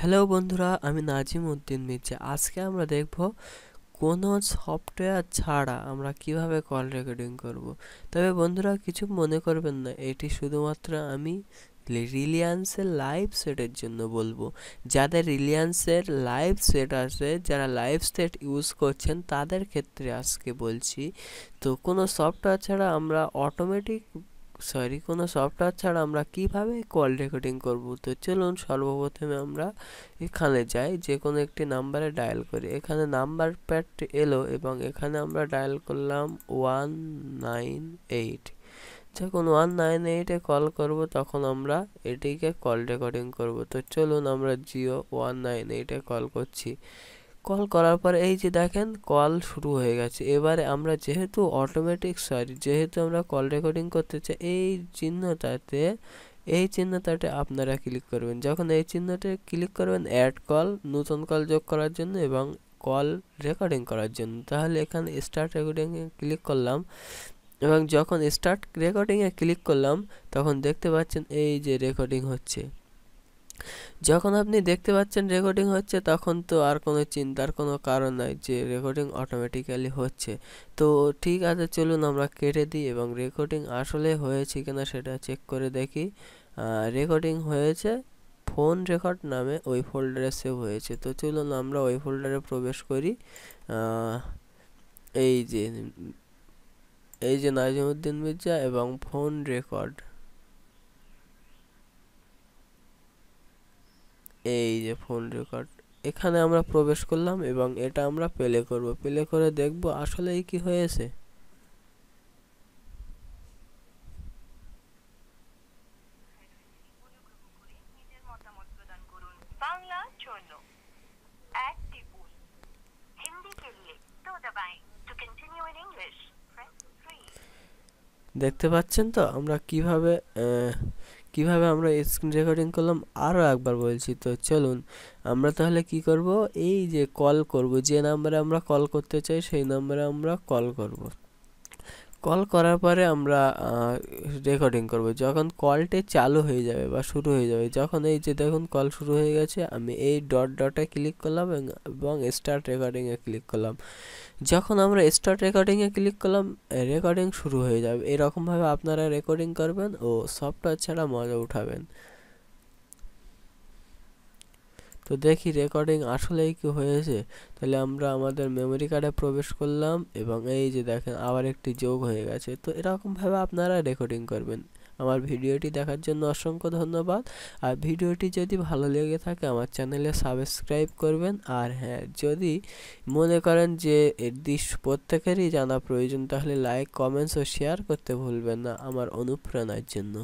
Hello বন্ধুরা আমি নাজিম উদ্দিন মির্জা আজকে আমরা দেখব কোনো সফটওয়্যার ছাড়া আমরা কিভাবে কল রেকর্ডিং করব। তবে বন্ধুরা কিছু মনে করবেন না এটি শুধুমাত্র আমি রিলিয়ান্সের লাইভ সেটের জন্য বলবো যাদের রিলিয়ান্সের লাইভ সেট আছে যারা লাইভ সেট ইউজ করছেন তাদের ক্ষেত্রে আজকে বলছি তো কোনো সফটওয়্যার ছাড়া আমরা অটোমেটিক সরি কোনো সফটওয়্যার ছাড়া আমরা কিভাবে কল রেকর্ডিং করব তো চলুন সর্বপ্রথমে আমরা এখানে যাই যে কোনো একটি নাম্বারে ডায়াল করি এখানে নাম্বার প্যাড এলো এবং এখানে আমরা ডায়াল করলাম ওয়ান নাইন এইট যখন ওয়ান নাইন এইটে কল করব তখন আমরা এটিকে কল রেকর্ডিং করব তো চলুন আমরা জিও ওয়ান নাইন এইটে কল করছি কল করার পর এই যে দেখেন কল শুরু হয়ে গেছে এবারে আমরা যেহেতু অটোমেটিক সরি যেহেতু আমরা কল রেকর্ডিং করতে চাই এই চিহ্নটাতে এই চিহ্নটাতে আপনারা ক্লিক করবেন যখন এই চিহ্নটাতে ক্লিক করবেন অ্যাড কল নতুন কল যোগ করার জন্য এবং কল রেকর্ডিং করার জন্য তাহলে এখানে স্টার্ট রেকর্ডিংয়ে ক্লিক করলাম এবং যখন স্টার্ট রেকর্ডিংয়ে ক্লিক করলাম তখন দেখতে পাচ্ছেন এই যে রেকর্ডিং হচ্ছে যখন আপনি দেখতে পাচ্ছেন রেকর্ডিং হচ্ছে তখন তো আর কোনো চিন্তার কোনো কারণ নাই যে রেকর্ডিং অটোমেটিক্যালি হচ্ছে তো ঠিক আছে চলুন আমরা কেটে দিই এবং রেকর্ডিং আসলে হয়েছে কিনা সেটা চেক করে দেখি রেকর্ডিং হয়েছে ফোন রেকর্ড নামে ওই ফোল্ডারে সেভ হয়েছে তো চলুন আমরা ওই ফোল্ডারে প্রবেশ করি এই যে এই যে নাজিমুদ্দিন মির্জা এবং ফোন রেকর্ড এই যে ফোন রেকর্ড এখানে আমরা প্রবেশ করলাম এবং এটা আমরা প্লে করব প্লে করে দেখব আসলেই কি হয়েছে দেখতে পাচ্ছেন তো আমরা কিভাবে কিভাবে আমরা স্ক্রিন রেকর্ডিং করলাম আরও একবার বলছি তো চলুন আমরা তাহলে কি করব এই যে কল করব যে নাম্বারে আমরা কল করতে চাই সেই নাম্বারে আমরা কল করব কল করার পরে আমরা রেকর্ডিং করব যখন কলটি চালু হয়ে যাবে বা শুরু হয়ে যাবে যখন এই যে দেখুন কল শুরু হয়ে গেছে আমি এই ডট ডটে ক্লিক করলাম এবং স্টার্ট রেকর্ডিংয়ে ক্লিক করলাম যখন আমরা স্টার্ট রেকর্ডিংয়ে ক্লিক করলাম রেকর্ডিং শুরু হয়ে যাবে এরকমভাবে আপনারা রেকর্ডিং করবেন ও সফটওয়্যার ছাড়া মজা উঠাবেন তো দেখি রেকর্ডিং আসলেই কি হয়েছে তাহলে আমরা আমাদের মেমোরি কার্ডে প্রবেশ করলাম এবং এই যে দেখেন আবার একটি যোগ হয়ে গেছে তো এরকমভাবে আপনারা রেকর্ডিং করবেন আমার ভিডিওটি দেখার জন্য অসংখ্য ধন্যবাদ আর ভিডিওটি যদি ভালো লেগে থাকে আমার চ্যানেলে সাবস্ক্রাইব করবেন আর হ্যাঁ যদি মনে করেন যে এর দৃশ্য প্রত্যেকেরই জানা প্রয়োজন তাহলে লাইক কমেন্টস ও শেয়ার করতে ভুলবেন না আমার অনুপ্রেরণার জন্য